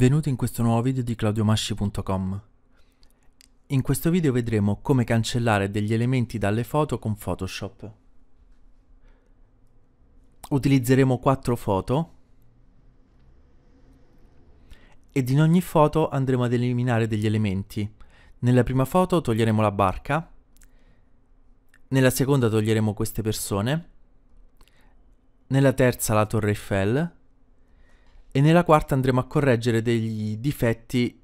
Benvenuti in questo nuovo video di claudiomasci.com. In questo video vedremo come cancellare degli elementi dalle foto con Photoshop. Utilizzeremo 4 foto ed in ogni foto andremo ad eliminare degli elementi. Nella prima foto toglieremo la barca, nella seconda toglieremo queste persone, nella terza la torre Eiffel, e nella quarta andremo a correggere degli difetti,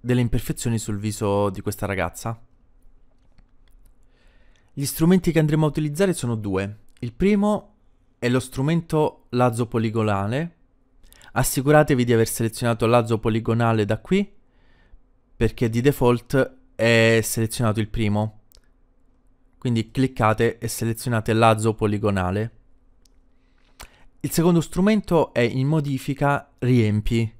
delle imperfezioni sul viso di questa ragazza. Gli strumenti che andremo a utilizzare sono due. Il primo è lo strumento lazzo poligonale. Assicuratevi di aver selezionato lazzo poligonale da qui perché di default è selezionato il primo. Quindi cliccate e selezionate lazzo poligonale. Il secondo strumento è in modifica riempi.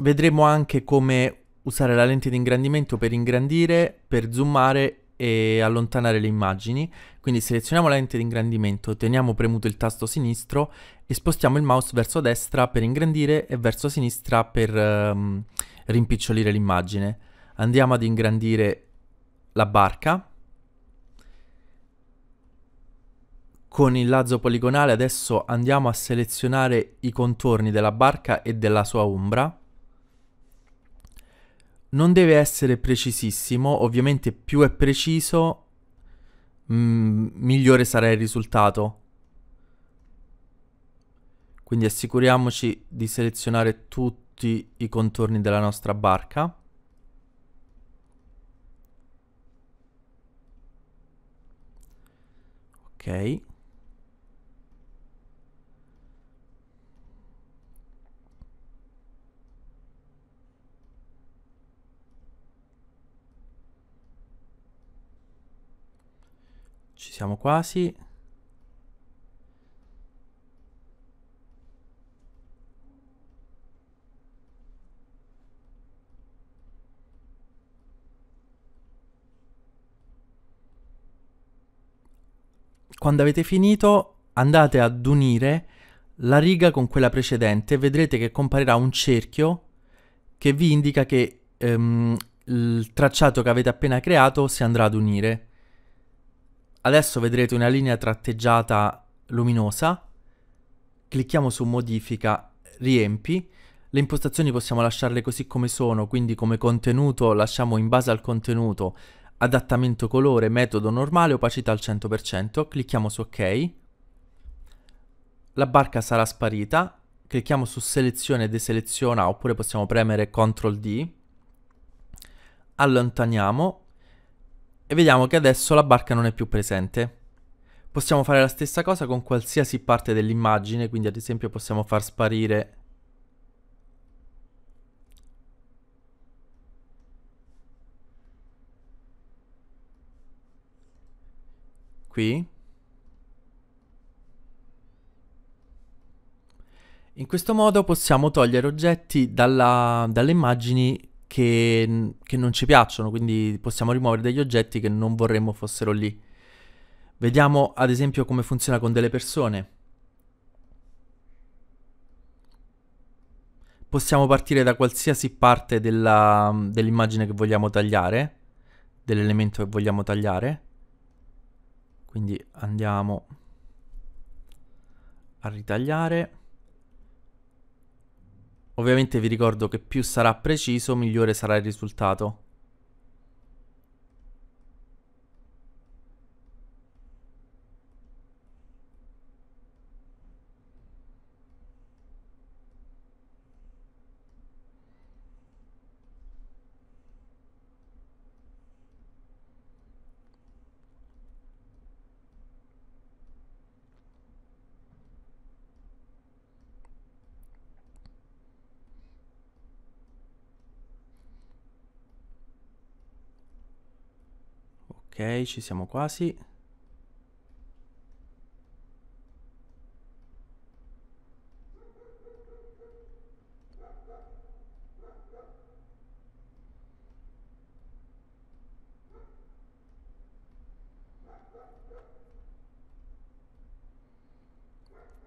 Vedremo anche come usare la lente di ingrandimento per ingrandire, per zoomare e allontanare le immagini. Quindi selezioniamo la lente di ingrandimento, teniamo premuto il tasto sinistro e spostiamo il mouse verso destra per ingrandire e verso sinistra per um, rimpicciolire l'immagine. Andiamo ad ingrandire la barca Con il lazzo poligonale adesso andiamo a selezionare i contorni della barca e della sua ombra. Non deve essere precisissimo, ovviamente più è preciso mm, migliore sarà il risultato. Quindi assicuriamoci di selezionare tutti i contorni della nostra barca. Ok. Ci siamo quasi. Quando avete finito andate ad unire la riga con quella precedente vedrete che comparirà un cerchio che vi indica che ehm, il tracciato che avete appena creato si andrà ad unire. Adesso vedrete una linea tratteggiata luminosa, clicchiamo su modifica, riempi, le impostazioni possiamo lasciarle così come sono, quindi come contenuto lasciamo in base al contenuto adattamento colore, metodo normale, opacità al 100%, clicchiamo su ok, la barca sarà sparita, clicchiamo su selezione e deseleziona oppure possiamo premere CTRL D, allontaniamo, e vediamo che adesso la barca non è più presente. Possiamo fare la stessa cosa con qualsiasi parte dell'immagine, quindi ad esempio possiamo far sparire qui. In questo modo possiamo togliere oggetti dalla, dalle immagini che, che non ci piacciono, quindi possiamo rimuovere degli oggetti che non vorremmo fossero lì. Vediamo ad esempio come funziona con delle persone. Possiamo partire da qualsiasi parte dell'immagine dell che vogliamo tagliare, dell'elemento che vogliamo tagliare. Quindi andiamo a ritagliare. Ovviamente vi ricordo che più sarà preciso, migliore sarà il risultato. ci siamo quasi.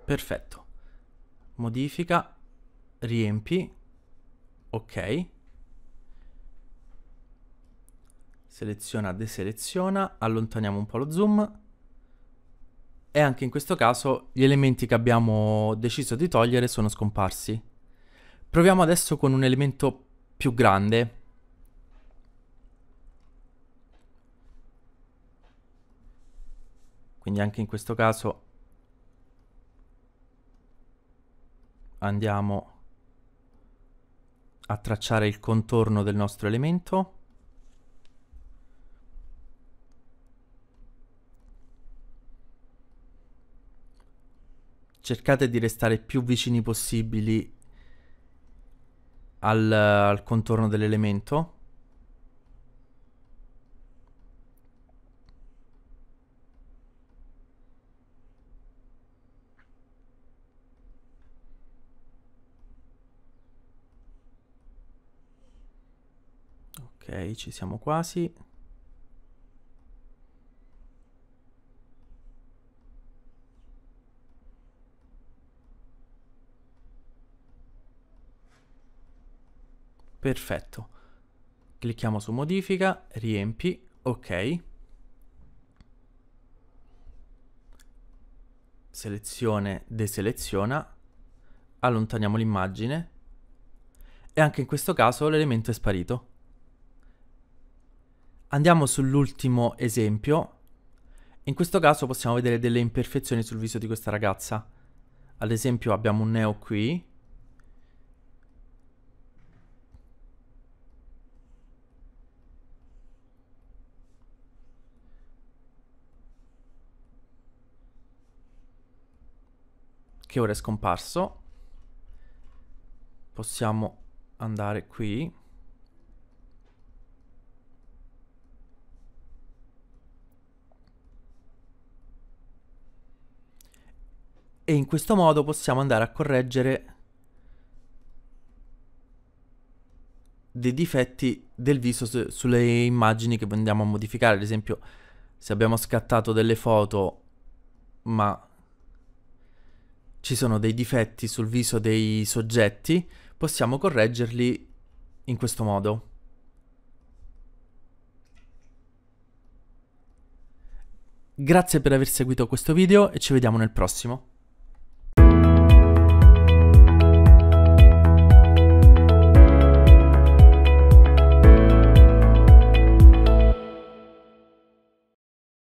Perfetto. Modifica, riempi. Ok. seleziona, deseleziona, allontaniamo un po' lo zoom e anche in questo caso gli elementi che abbiamo deciso di togliere sono scomparsi. Proviamo adesso con un elemento più grande. Quindi anche in questo caso andiamo a tracciare il contorno del nostro elemento. cercate di restare più vicini possibili al, al contorno dell'elemento. Ok, ci siamo quasi. perfetto. Clicchiamo su modifica, riempi, ok. Selezione, deseleziona, allontaniamo l'immagine e anche in questo caso l'elemento è sparito. Andiamo sull'ultimo esempio. In questo caso possiamo vedere delle imperfezioni sul viso di questa ragazza. Ad esempio abbiamo un neo qui che ora è scomparso. Possiamo andare qui. E in questo modo possiamo andare a correggere dei difetti del viso su sulle immagini che andiamo a modificare. Ad esempio, se abbiamo scattato delle foto ma ci sono dei difetti sul viso dei soggetti, possiamo correggerli in questo modo. Grazie per aver seguito questo video e ci vediamo nel prossimo.